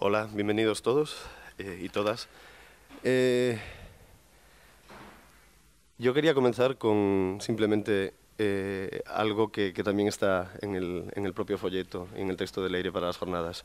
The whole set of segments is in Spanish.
Hola, bienvenidos todos eh, y todas. Eh, yo quería comenzar con simplemente eh, algo que, también está en el, propio folleto, en el texto del aire para las jornadas,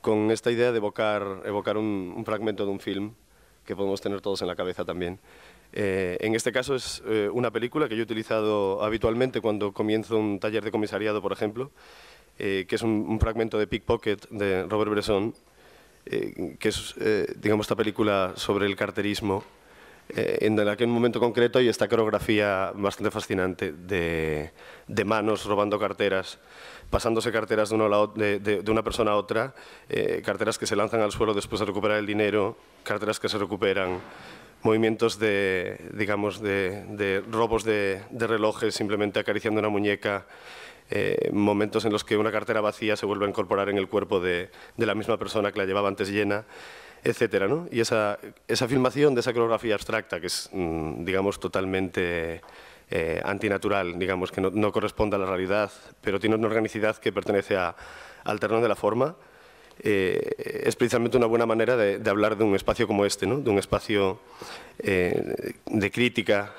con esta idea de evocar, un, fragmento de un film que podemos tener todos en la cabeza también. en este caso es una película que yo he utilizado habitualmente cuando comienzo un taller de comisariado, por ejemplo, que es un, un fragmento de Pickpocket de Robert Bresson, eh, que es, eh, digamos, esta película sobre el carterismo, eh, en aquel momento concreto hay esta coreografía bastante fascinante de, manos robando carteras, pasándose carteras de, una persona a otra, carteras que se lanzan al suelo después de recuperar el dinero, carteras que se recuperan, movimientos de, digamos, de, robos de relojes simplemente acariciando una muñeca, eh, momentos en los que una cartera vacía se vuelve a incorporar en el cuerpo de, la misma persona que la llevaba antes llena, etc. Y esa, esa, filmación de esa coreografía abstracta, que es, mm, digamos, totalmente eh, antinatural, digamos, que no, corresponde a la realidad, pero tiene una organicidad que pertenece a, al terreno de la forma, eh, es precisamente una buena manera de, hablar de un espacio como este, ¿no? de un espacio de crítica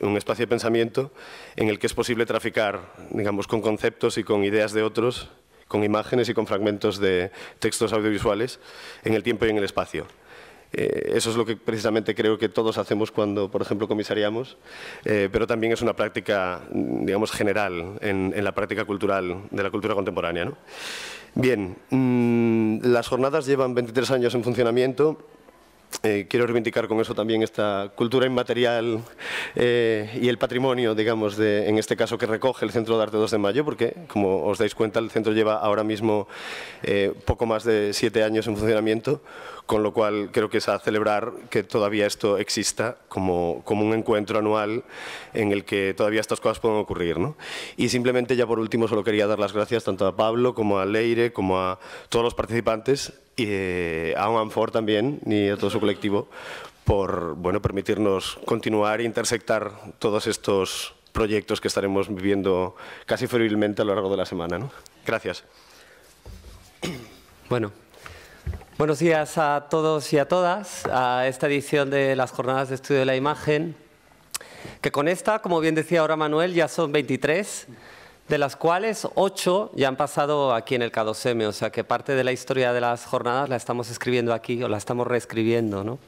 un espacio de pensamiento en el que es posible traficar, digamos, con conceptos y con ideas de otros, con imágenes y con fragmentos de textos audiovisuales en el tiempo y en el espacio. Eh, eso es lo que precisamente creo que todos hacemos cuando, por ejemplo, comisariamos, eh, pero también es una práctica, digamos, general en, la práctica cultural de la cultura contemporánea. Bien, mm, las jornadas llevan 23 años en funcionamiento eh, quiero reivindicar con eso también esta cultura inmaterial eh, y el patrimonio, digamos, de, en este caso que recoge el Centro de Arte 2 de Mayo, porque, como os dais cuenta, el centro lleva ahora mismo eh, poco más de siete años en funcionamiento, con lo cual creo que es a celebrar que todavía esto exista como, como un encuentro anual en el que todavía estas cosas pueden ocurrir. ¿no? Y simplemente ya por último solo quería dar las gracias tanto a Pablo como a Leire, como a todos los participantes y eh, a UNFOR también y a todo su colectivo por bueno, permitirnos continuar e intersectar todos estos proyectos que estaremos viviendo casi febrilmente a lo largo de la semana. Gracias. Bueno, buenos días a todos y a todas a esta edición de las Jornadas de Estudio de la Imagen, que con esta, como bien decía ahora Manuel, ya son 23 de las cuales ocho ya han pasado aquí en el k o sea que parte de la historia de las jornadas la estamos escribiendo aquí o la estamos reescribiendo.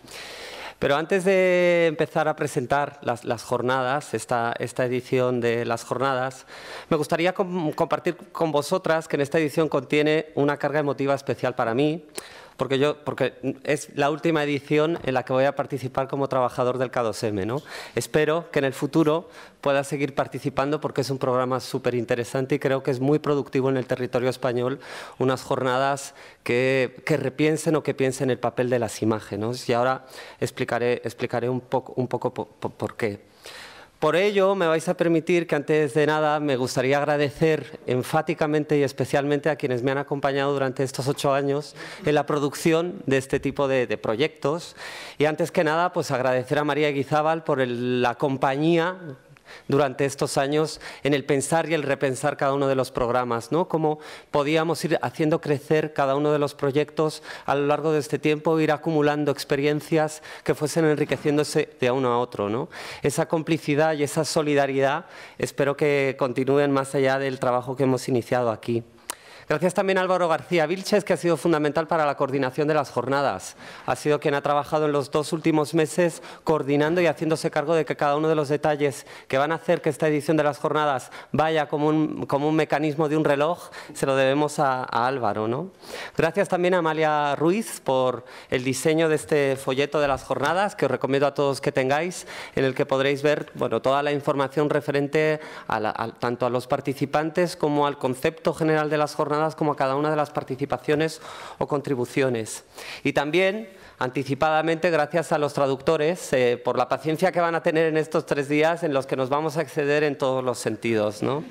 Pero antes de empezar a presentar las, jornadas, esta, esta, edición de las jornadas, me gustaría compartir con vosotras que en esta edición contiene una carga emotiva especial para mí, porque, yo, porque es la última edición en la que voy a participar como trabajador del K2M. m Espero que en el futuro pueda seguir participando porque es un programa súper interesante y creo que es muy productivo en el territorio español unas jornadas que, repiensen o que piensen el papel de las imágenes. Y ahora explicaré, explicaré un, poco, un poco por qué. Por ello, me vais a permitir que antes de nada me gustaría agradecer enfáticamente y especialmente a quienes me han acompañado durante estos ocho años en la producción de este tipo de, proyectos. Y antes que nada, pues agradecer a María Guizábal por la compañía durante estos años en el pensar y el repensar cada uno de los programas, ¿no? Cómo podíamos ir haciendo crecer cada uno de los proyectos a lo largo de este tiempo, ir acumulando experiencias que fuesen enriqueciéndose de uno a otro, ¿no? Esa complicidad y esa solidaridad espero que continúen más allá del trabajo que hemos iniciado aquí. Gracias también a Álvaro García Vilches, que ha sido fundamental para la coordinación de las jornadas. Ha sido quien ha trabajado en los dos últimos meses coordinando y haciéndose cargo de que cada uno de los detalles que van a hacer que esta edición de las jornadas vaya como un, como un mecanismo de un reloj, se lo debemos a, Álvaro. ¿no? Gracias también a Amalia Ruiz por el diseño de este folleto de las jornadas, que os recomiendo a todos que tengáis, en el que podréis ver bueno, toda la información referente tanto a los participantes como al concepto general de las jornadas como a cada una de las participaciones o contribuciones. Y también anticipadamente gracias a los traductores eh, por la paciencia que van a tener en estos tres días en los que nos vamos a exceder en todos los sentidos, ¿no?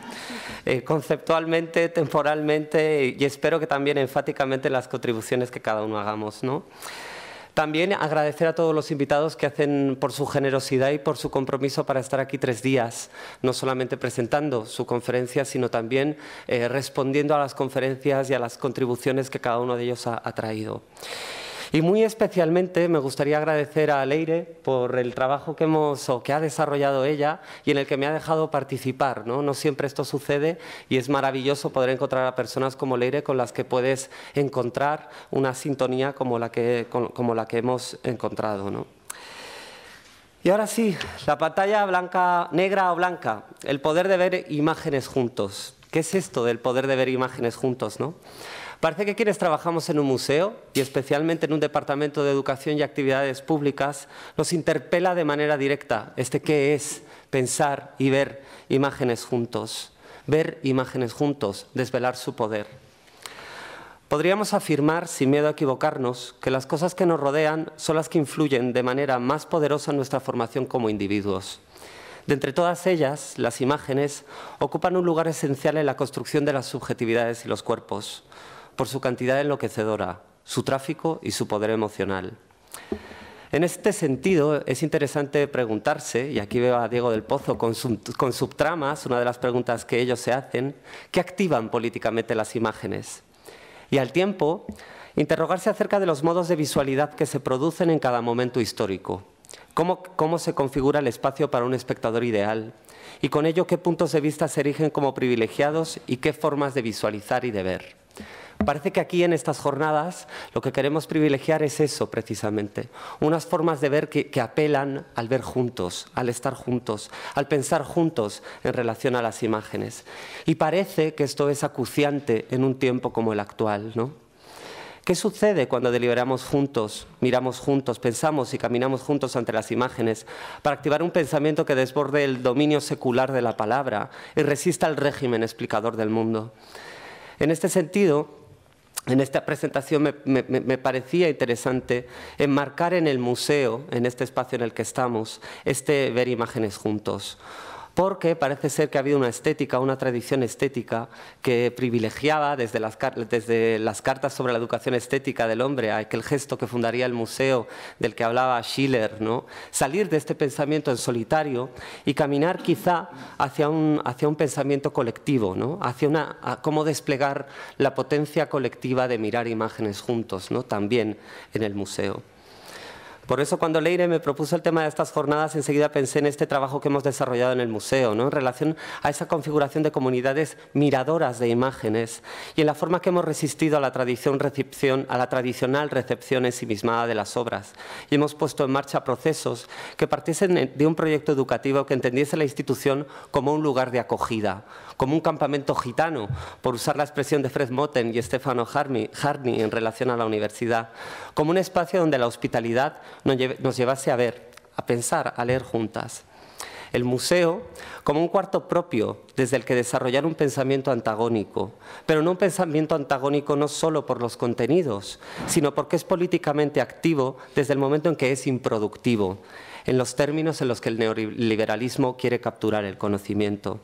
Eh, conceptualmente, temporalmente y espero que también enfáticamente las contribuciones que cada uno hagamos. ¿no? También agradecer a todos los invitados que hacen por su generosidad y por su compromiso para estar aquí tres días, no solamente presentando su conferencia, sino también eh, respondiendo a las conferencias y a las contribuciones que cada uno de ellos ha traído. Y muy especialmente me gustaría agradecer a Leire por el trabajo que, hemos, o que ha desarrollado ella y en el que me ha dejado participar. ¿no? siempre esto sucede y es maravilloso poder encontrar a personas como Leire con las que puedes encontrar una sintonía como la que, como la que hemos encontrado. Y ahora sí, la pantalla blanca, negra o blanca, el poder de ver imágenes juntos. ¿Qué es esto del poder de ver imágenes juntos? ¿no? Parece que quienes trabajamos en un museo, y especialmente en un departamento de educación y actividades públicas, nos interpela de manera directa este qué es pensar y ver imágenes juntos, ver imágenes juntos, desvelar su poder. Podríamos afirmar, sin miedo a equivocarnos, que las cosas que nos rodean son las que influyen de manera más poderosa en nuestra formación como individuos. De entre todas ellas, las imágenes ocupan un lugar esencial en la construcción de las subjetividades y los cuerpos por su cantidad enloquecedora, su tráfico y su poder emocional. En este sentido, es interesante preguntarse, y aquí veo a Diego del Pozo con, subtramas, una de las preguntas que ellos se hacen, ¿qué activan políticamente las imágenes? Y al tiempo, interrogarse acerca de los modos de visualidad que se producen en cada momento histórico. cómo se configura el espacio para un espectador ideal? Y con ello, ¿qué puntos de vista se erigen como privilegiados y qué formas de visualizar y de ver? Parece que aquí en estas jornadas lo que queremos privilegiar es eso precisamente, unas formas de ver que, apelan al ver juntos, al estar juntos, al pensar juntos en relación a las imágenes. Y parece que esto es acuciante en un tiempo como el actual, ¿no? ¿Qué sucede cuando deliberamos juntos, miramos juntos, pensamos y caminamos juntos ante las imágenes para activar un pensamiento que desborde el dominio secular de la palabra y resista al régimen explicador del mundo? En este sentido, en esta presentación me, parecía interesante enmarcar en el museo, en este espacio en el que estamos, este ver imágenes juntos porque parece ser que ha habido una estética, una tradición estética que privilegiaba desde las, cartas sobre la educación estética del hombre, aquel gesto que fundaría el museo del que hablaba Schiller, ¿no? salir de este pensamiento en solitario y caminar quizá hacia un, pensamiento colectivo, ¿no? hacia cómo desplegar la potencia colectiva de mirar imágenes juntos, ¿no? también en el museo. Por eso cuando Leire me propuso el tema de estas jornadas, enseguida pensé en este trabajo que hemos desarrollado en el museo, ¿no? en relación a esa configuración de comunidades miradoras de imágenes y en la forma que hemos resistido a la, tradición recepción, a la tradicional recepción ensimismada de las obras. Y hemos puesto en marcha procesos que partiesen de un proyecto educativo que entendiese la institución como un lugar de acogida, como un campamento gitano, por usar la expresión de Fred Moten y Stefano Harney en relación a la universidad, como un espacio donde la hospitalidad nos llevase a ver, a pensar, a leer juntas. El museo como un cuarto propio desde el que desarrollar un pensamiento antagónico, pero no un pensamiento antagónico no solo por los contenidos, sino porque es políticamente activo desde el momento en que es improductivo, en los términos en los que el neoliberalismo quiere capturar el conocimiento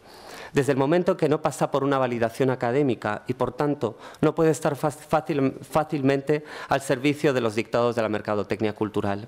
desde el momento que no pasa por una validación académica y, por tanto, no puede estar fácilmente al servicio de los dictados de la mercadotecnia cultural.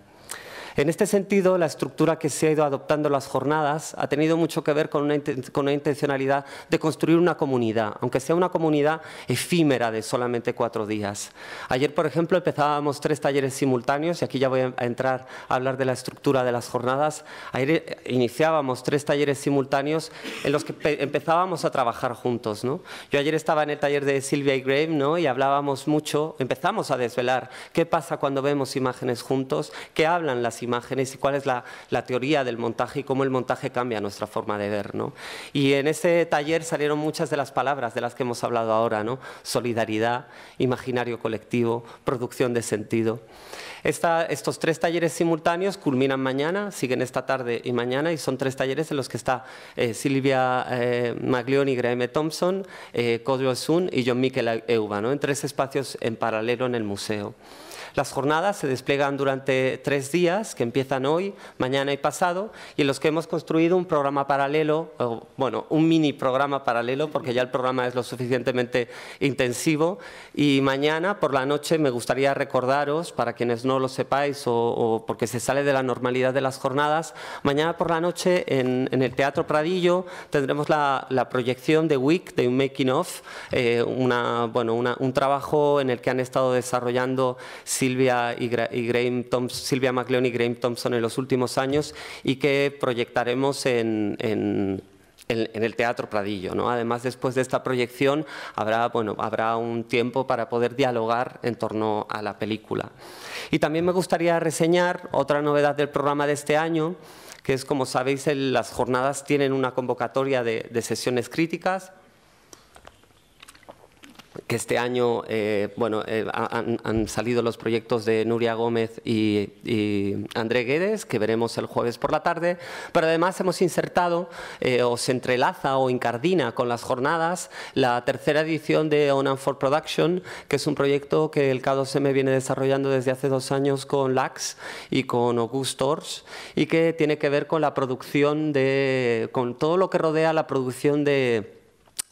En este sentido, la estructura que se ha ido adoptando las jornadas ha tenido mucho que ver con una, con intencionalidad de construir una comunidad, aunque sea una comunidad efímera de solamente cuatro días. Ayer, por ejemplo, empezábamos tres talleres simultáneos, y aquí ya voy a entrar a hablar de la estructura de las jornadas. Ayer eh, iniciábamos tres talleres simultáneos en los que empezábamos a trabajar juntos. ¿no? Yo ayer estaba en el taller de Silvia y ¿no? y hablábamos mucho, empezamos a desvelar qué pasa cuando vemos imágenes juntos, qué hablan las imágenes imágenes y cuál es la, teoría del montaje y cómo el montaje cambia nuestra forma de ver. ¿no? Y en ese taller salieron muchas de las palabras de las que hemos hablado ahora, ¿no? solidaridad, imaginario colectivo, producción de sentido. estos tres talleres simultáneos culminan mañana, siguen esta tarde y mañana, y son tres talleres en los que está eh, Silvia eh, Maglioni, Graeme Thompson, eh, Sun y John Miquel Euba, ¿no? en tres espacios en paralelo en el museo. Las jornadas se despliegan durante tres días, que empiezan hoy, mañana y pasado, y en los que hemos construido un programa paralelo, bueno, un mini programa paralelo, porque ya el programa es lo suficientemente intensivo, y mañana por la noche me gustaría recordaros, para quienes no lo sepáis o, porque se sale de la normalidad de las jornadas, mañana por la noche en, el Teatro Pradillo tendremos la, proyección de Week, de un making of, eh, bueno, un trabajo en el que han estado desarrollando Silvia, y, y Graham Thompson, Silvia y Graham Thompson en los últimos años y que proyectaremos en, el Teatro Pradillo. Además, después de esta proyección habrá, bueno, habrá un tiempo para poder dialogar en torno a la película. Y también me gustaría reseñar otra novedad del programa de este año, que es, como sabéis, las jornadas tienen una convocatoria de sesiones críticas que este año eh, bueno, eh, han, salido los proyectos de Nuria Gómez y, André Guedes, que veremos el jueves por la tarde, pero además hemos insertado eh, o se entrelaza o incardina con las jornadas la tercera edición de On and for Production, que es un proyecto que el K2M viene desarrollando desde hace dos años con LAX y con August Ors, y que tiene que ver con la producción de, con todo lo que rodea la producción de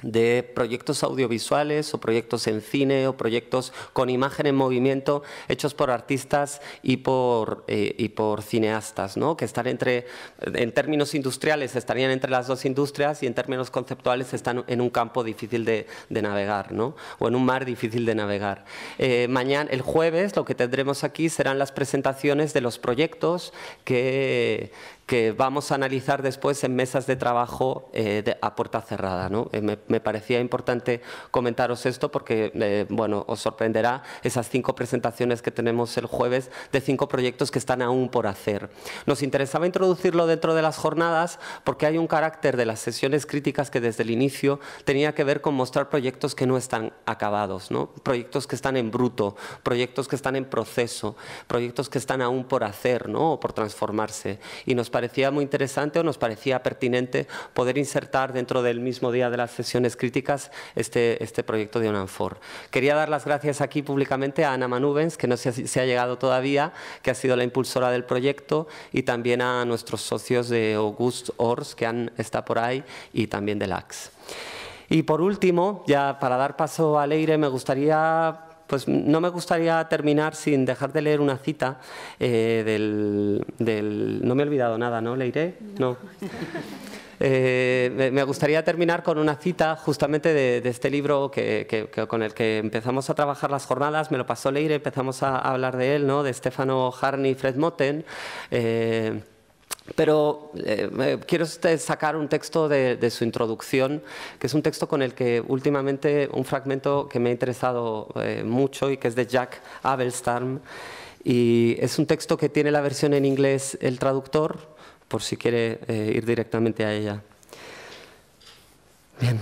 de proyectos audiovisuales o proyectos en cine o proyectos con imagen en movimiento hechos por artistas y por, eh, y por cineastas, ¿no? que están entre, en términos industriales estarían entre las dos industrias y en términos conceptuales están en un campo difícil de, navegar ¿no? o en un mar difícil de navegar. Eh, mañana, el jueves, lo que tendremos aquí serán las presentaciones de los proyectos que, que vamos a analizar después en mesas de trabajo eh, de, a puerta cerrada. ¿no? Eh, me, parecía importante comentaros esto porque eh, bueno, os sorprenderá esas cinco presentaciones que tenemos el jueves de cinco proyectos que están aún por hacer. Nos interesaba introducirlo dentro de las jornadas porque hay un carácter de las sesiones críticas que desde el inicio tenía que ver con mostrar proyectos que no están acabados, ¿no? proyectos que están en bruto, proyectos que están en proceso, proyectos que están aún por hacer ¿no? o por transformarse. Y nos parecía muy interesante o nos parecía pertinente poder insertar dentro del mismo día de las sesiones críticas este, este proyecto de UNAMFOR. Quería dar las gracias aquí públicamente a Ana Manubens, que no se ha, llegado todavía, que ha sido la impulsora del proyecto, y también a nuestros socios de August Ors, que han, está por ahí, y también de LAX. Y por último, ya para dar paso al aire me gustaría pues no me gustaría terminar sin dejar de leer una cita eh, del, No me he olvidado nada, ¿no? ¿Leiré? No. Eh, me gustaría terminar con una cita justamente de, este libro que, con el que empezamos a trabajar las jornadas, me lo pasó Leire, empezamos a, hablar de él, ¿no? de Stefano Harney y Fred Motten. Eh, pero eh, eh, quiero sacar un texto de, su introducción, que es un texto con el que últimamente un fragmento que me ha interesado eh, mucho y que es de Jack Abelstarm. Y es un texto que tiene la versión en inglés el traductor, por si quiere ir directamente a ella. Bien.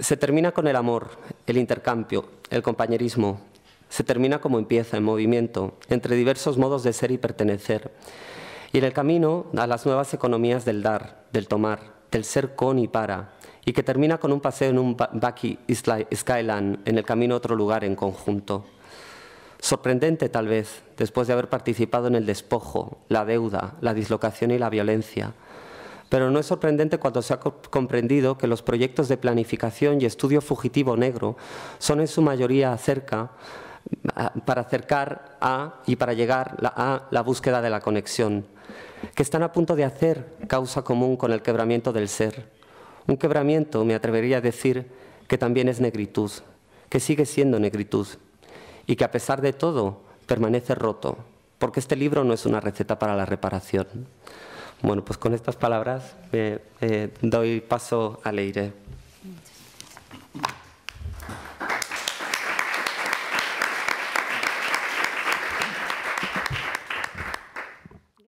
Se termina con el amor, el intercambio, el compañerismo. Se termina como empieza, en movimiento, entre diversos modos de ser y pertenecer y en el camino a las nuevas economías del dar, del tomar, del ser con y para, y que termina con un paseo en un Baki Skyland, en el camino a otro lugar en conjunto. Sorprendente tal vez, después de haber participado en el despojo, la deuda, la dislocación y la violencia, pero no es sorprendente cuando se ha comprendido que los proyectos de planificación y estudio fugitivo negro son en su mayoría acerca, para acercar a y para llegar a la búsqueda de la conexión, que están a punto de hacer causa común con el quebramiento del ser. Un quebramiento, me atrevería a decir, que también es negritud, que sigue siendo negritud y que a pesar de todo permanece roto, porque este libro no es una receta para la reparación. Bueno, pues con estas palabras me eh, eh, doy paso a Leire.